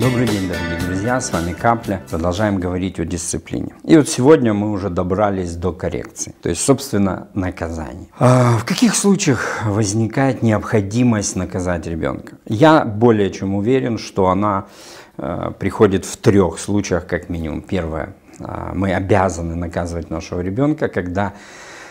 Добрый день, дорогие друзья, с вами Капля. Продолжаем говорить о дисциплине. И вот сегодня мы уже добрались до коррекции, то есть, собственно, наказаний. А в каких случаях возникает необходимость наказать ребенка? Я более чем уверен, что она э, приходит в трех случаях как минимум. Первое, э, мы обязаны наказывать нашего ребенка, когда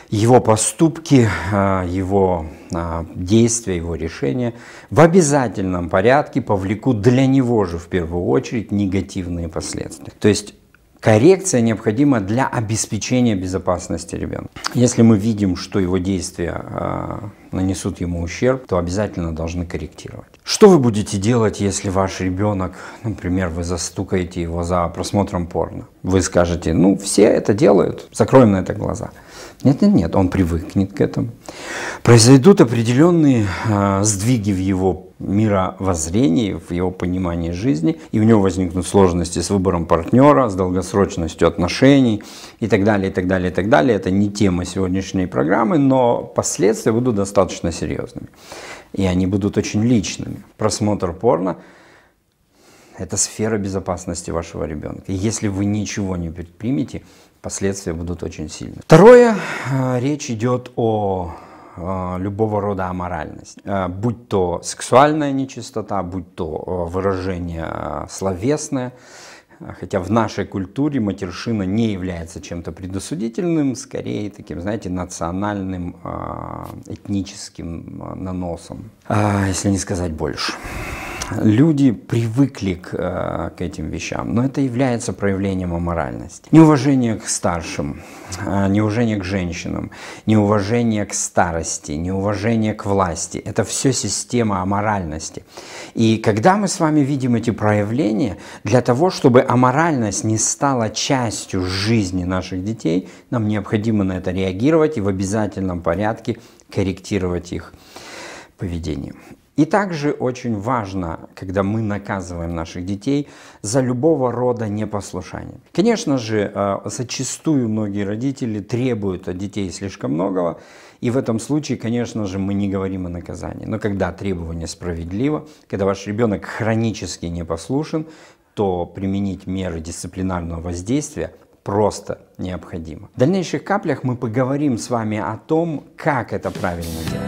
его поступки, а, его а, действия, его решения в обязательном порядке повлекут для него же в первую очередь негативные последствия. То есть Коррекция необходима для обеспечения безопасности ребенка. Если мы видим, что его действия э, нанесут ему ущерб, то обязательно должны корректировать. Что вы будете делать, если ваш ребенок, например, вы застукаете его за просмотром порно? Вы скажете, ну, все это делают, закроем на это глаза. Нет, нет, нет, он привыкнет к этому. Произойдут определенные э, а, сдвиги в его мировоззрении, в его понимании жизни, и у него возникнут сложности с выбором партнера, с долгосрочностью отношений и так далее, и так далее, и так далее. Это не тема сегодняшней программы, но последствия будут достаточно серьезными. И они будут очень личными. Просмотр порно – это сфера безопасности вашего ребенка. И если вы ничего не предпримете, последствия будут очень сильны. Второе, э, речь идет о Э, любого рода аморальность. Э, будь то сексуальная нечистота, будь то э, выражение словесное, Хотя в нашей культуре матершина не является чем-то предосудительным, скорее таким, знаете, национальным, этническим наносом, а, если не сказать больше люди привыкли к, э, к этим вещам, но это является проявлением аморальности. Неуважение к старшим, э, неуважение к женщинам, неуважение к старости, неуважение к власти – это все система аморальности. И когда мы с вами видим эти проявления, для того, чтобы аморальность не стала частью жизни наших детей, нам необходимо на это реагировать и в обязательном порядке корректировать их поведение. И также очень важно, когда мы наказываем наших детей за любого рода непослушание. Конечно же, э, зачастую многие родители требуют от детей слишком многого, и в этом случае, конечно же, мы не говорим о наказании. Но когда требование справедливо, когда ваш ребенок хронически непослушен, то применить меры дисциплинарного воздействия просто необходимо. В дальнейших каплях мы поговорим с вами о том, как это правильно делать.